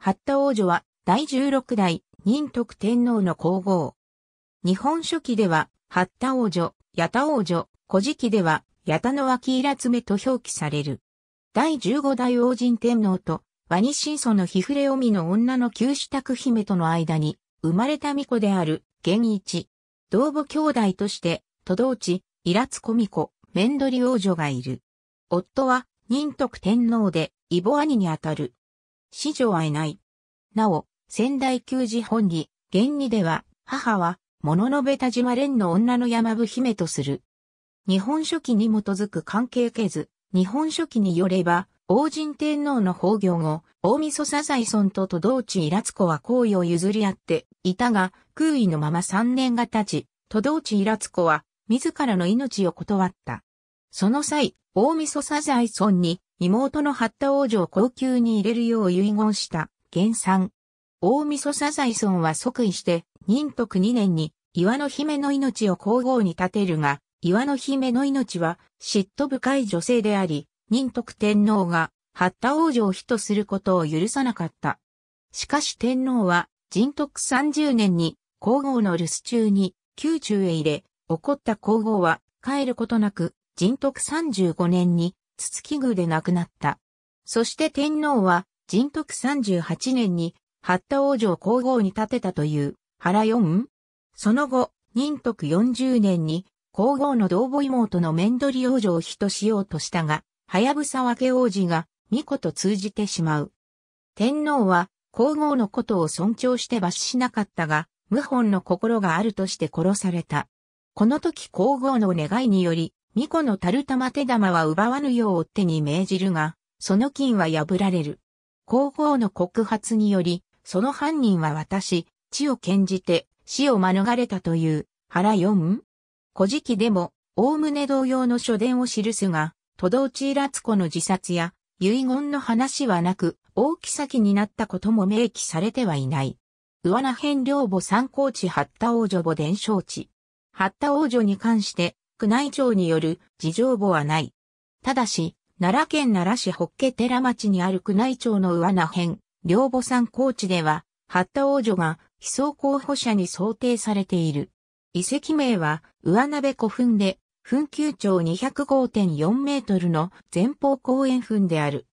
八田王女は第十六代仁徳天皇の皇后。日本書紀では、八田王女、八田王女、古事記では、八田の脇ら爪と表記される。第十五代王神天皇と、ワニシンソの日暮れおみの女の旧支度姫との間に、生まれた巫女である、源一。同母兄弟として、都道地、イラツコミコ、メンドリ王女がいる。夫は、仁徳天皇で、イボ兄にあたる。子女はいない。なお、仙台球児本義、現にでは、母は、もののべ田島蓮の女の山部姫とする。日本書紀に基づく関係けず、日本書紀によれば、王神天皇の崩御後、大晦日財ザ村と都道地イラツ子は行為を譲り合っていたが、空位のまま3年が経ち、都道地イラツ子は、自らの命を断った。その際、大晦噌サ村に妹の八田王女を高級に入れるよう遺言した、原産。大溝イソンは即位して、仁徳2年に、岩の姫の命を皇后に立てるが、岩の姫の命は、嫉妬深い女性であり、仁徳天皇が、八田王女を妃とすることを許さなかった。しかし天皇は、仁徳30年に、皇后の留守中に、宮中へ入れ、怒った皇后は、帰ることなく、仁徳35年に、筒木宮で亡くなった。そして天皇は、人徳三十八年に、八田王女を皇后に立てたという、原四その後、仁徳四十年に、皇后の同母妹の面取り王女を人しようとしたが、はやぶさ分け王子が、巫女と通じてしまう。天皇は、皇后のことを尊重して罰しなかったが、謀反の心があるとして殺された。この時皇后の願いにより、巫女のタマ手玉は奪わぬよう追手に命じるが、その金は破られる。広報の告発により、その犯人は私、地を献じて、死を免れたという、原四古事記でも、おおむね同様の書伝を記すが、都道地ラツ子の自殺や、遺言の話はなく、大き先になったことも明記されてはいない。上名辺領母参考地八田王女母伝承地。八田王女に関して、宮内庁による事情簿はない。ただし、奈良県奈良市北家寺町にある宮内庁の上名辺、両母山高地では、八田王女が被葬候補者に想定されている。遺跡名は、上鍋古墳で、墳丘長205.4メートルの前方後円墳である。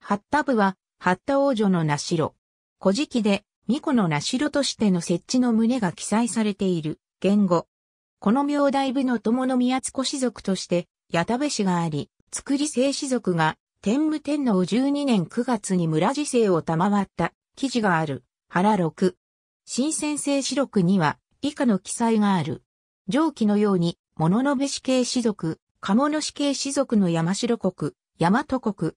八田部は、八田王女の名城。古事記で、巫女の名城としての設置の旨が記載されている。言語。この名代部の友の宮津子氏族として、矢田部氏があり、作り聖氏族が、天武天皇12年9月に村寺姓を賜った記事がある。原六。新鮮聖氏録には、以下の記載がある。上記のように、物の部氏系氏族、鴨の氏系氏族の山城国、大和国。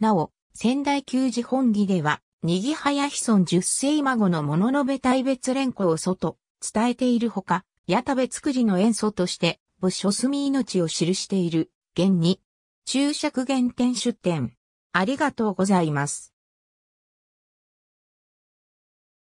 なお、仙台旧寺本義では、にぎはやひそん十世孫の物の部大別連呼を外、伝えているほか、矢田部くじの演奏として、部署住命を記している、現に、注釈原点出典。ありがとうございます。